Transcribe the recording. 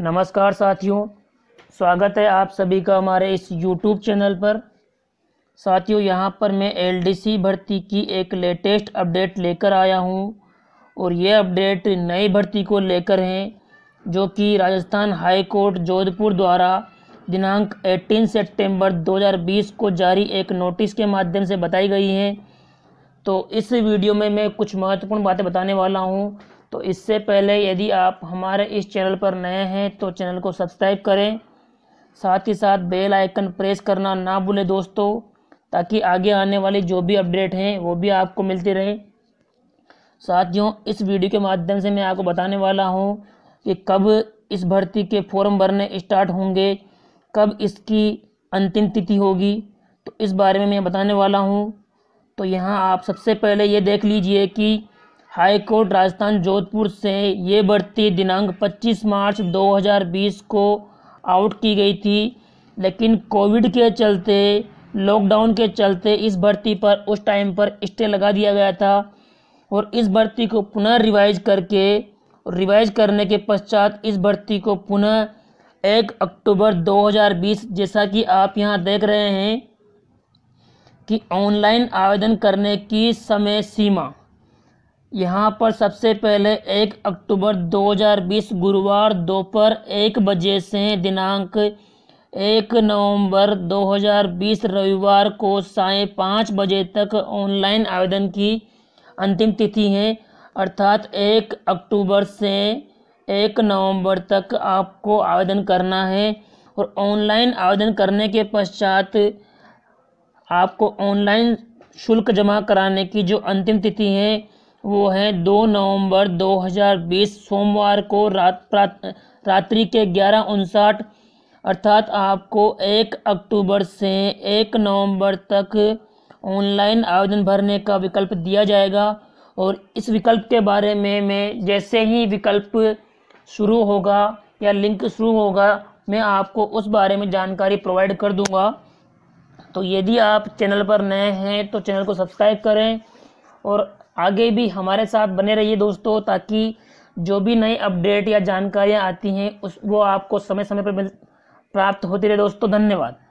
नमस्कार साथियों स्वागत है आप सभी का हमारे इस यूट्यूब चैनल पर साथियों यहाँ पर मैं एलडीसी भर्ती की एक लेटेस्ट अपडेट लेकर आया हूँ और ये अपडेट नई भर्ती को लेकर हैं जो कि राजस्थान हाई कोर्ट जोधपुर द्वारा दिनांक 18 सितंबर 2020 को जारी एक नोटिस के माध्यम से बताई गई है तो इस वीडियो में मैं कुछ महत्वपूर्ण बातें बताने वाला हूँ तो इससे पहले यदि आप हमारे इस चैनल पर नए हैं तो चैनल को सब्सक्राइब करें साथ ही साथ बेल आइकन प्रेस करना ना भूलें दोस्तों ताकि आगे आने वाली जो भी अपडेट हैं वो भी आपको मिलती रहे साथियों इस वीडियो के माध्यम से मैं आपको बताने वाला हूँ कि कब इस भर्ती के फॉर्म भरने स्टार्ट होंगे कब इसकी अंतिम तिथि होगी तो इस बारे में मैं बताने वाला हूँ तो यहाँ आप सबसे पहले ये देख लीजिए कि हाईकोर्ट राजस्थान जोधपुर से ये भर्ती दिनांक 25 मार्च 2020 को आउट की गई थी लेकिन कोविड के चलते लॉकडाउन के चलते इस भर्ती पर उस टाइम पर स्टे लगा दिया गया था और इस भर्ती को पुनः रिवाइज करके रिवाइज करने के पश्चात इस भर्ती को पुनः एक अक्टूबर 2020 जैसा कि आप यहाँ देख रहे हैं कि ऑनलाइन आवेदन करने की समय सीमा यहाँ पर सबसे पहले 1 अक्टूबर 2020 गुरुवार दोपहर एक बजे से दिनांक एक नवंबर 2020 रविवार को साय पाँच बजे तक ऑनलाइन आवेदन की अंतिम तिथि है अर्थात एक अक्टूबर से एक नवंबर तक आपको आवेदन करना है और ऑनलाइन आवेदन करने के पश्चात आपको ऑनलाइन शुल्क जमा कराने की जो अंतिम तिथि है वो हैं दो नवंबर 2020 सोमवार को रात रात्रि के ग्यारह उनसाठ अर्थात आपको एक अक्टूबर से एक नवंबर तक ऑनलाइन आवेदन भरने का विकल्प दिया जाएगा और इस विकल्प के बारे में मैं जैसे ही विकल्प शुरू होगा या लिंक शुरू होगा मैं आपको उस बारे में जानकारी प्रोवाइड कर दूंगा तो यदि आप चैनल पर नए हैं तो चैनल को सब्सक्राइब करें और आगे भी हमारे साथ बने रहिए दोस्तों ताकि जो भी नए अपडेट या जानकारियाँ आती हैं उस वो आपको समय समय पर प्राप्त होती रहे दोस्तों धन्यवाद